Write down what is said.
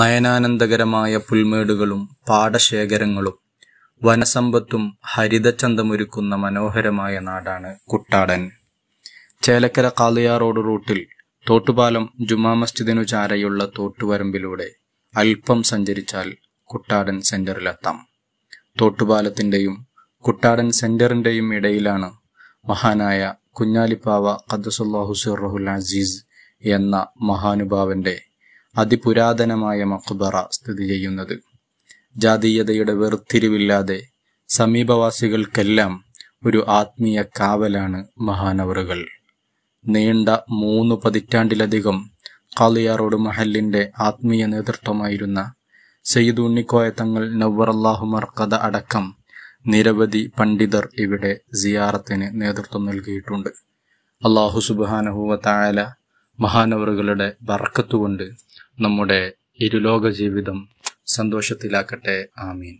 നയനാനന്ദകരമായ പുൽമേടുകളും പാടശേഖരങ്ങളും വനസമ്പത്തും ഹരിതചന്തമൊരുക്കുന്ന മനോഹരമായ നാടാണ് കുട്ടാടൻ ചേലക്കര കാളിയാർ റോഡ് റൂട്ടിൽ തോട്ടുപാലം ജുമാ മസ്ജിദിനു ചാരയുള്ള തോട്ടുവരമ്പിലൂടെ അല്പം സഞ്ചരിച്ചാൽ കുട്ടാടൻ സെന്ററിലെത്താം തോട്ടുപാലത്തിൻ്റെയും കുട്ടാടൻ സെന്ററിൻ്റെയും ഇടയിലാണ് മഹാനായ കുഞ്ഞാലിപ്പാവ ഖദ്സുല്ലാഹു സിറഹുൽ അസീസ് എന്ന മഹാനുഭാവന്റെ അതിപുരാതനമായ മഖ്ബറ സ്ഥിതി ചെയ്യുന്നത് ജാതീയതയുടെ വേർതിരിവില്ലാതെ സമീപവാസികൾക്കെല്ലാം ഒരു ആത്മീയ കാവലാണ് മഹാനവറുകൾ നീണ്ട മൂന്ന് പതിറ്റാണ്ടിലധികം കാളിയാറോട് മഹലിന്റെ ആത്മീയ നേതൃത്വമായിരുന്ന സെയ്ദ് ഉണ്ണിക്കോയ തങ്ങൾ നവറല്ലാഹു മർക്കത അടക്കം നിരവധി പണ്ഡിതർ ഇവിടെ സിയാറത്തിന് നേതൃത്വം നൽകിയിട്ടുണ്ട് അള്ളാഹു സുബാനഹുവ തായാല മഹാനവറുകളുടെ ബർക്കത്തുകൊണ്ട് നമ്മുടെ ഇരുലോക ജീവിതം സന്തോഷത്തിലാക്കട്ടെ ആമീൻ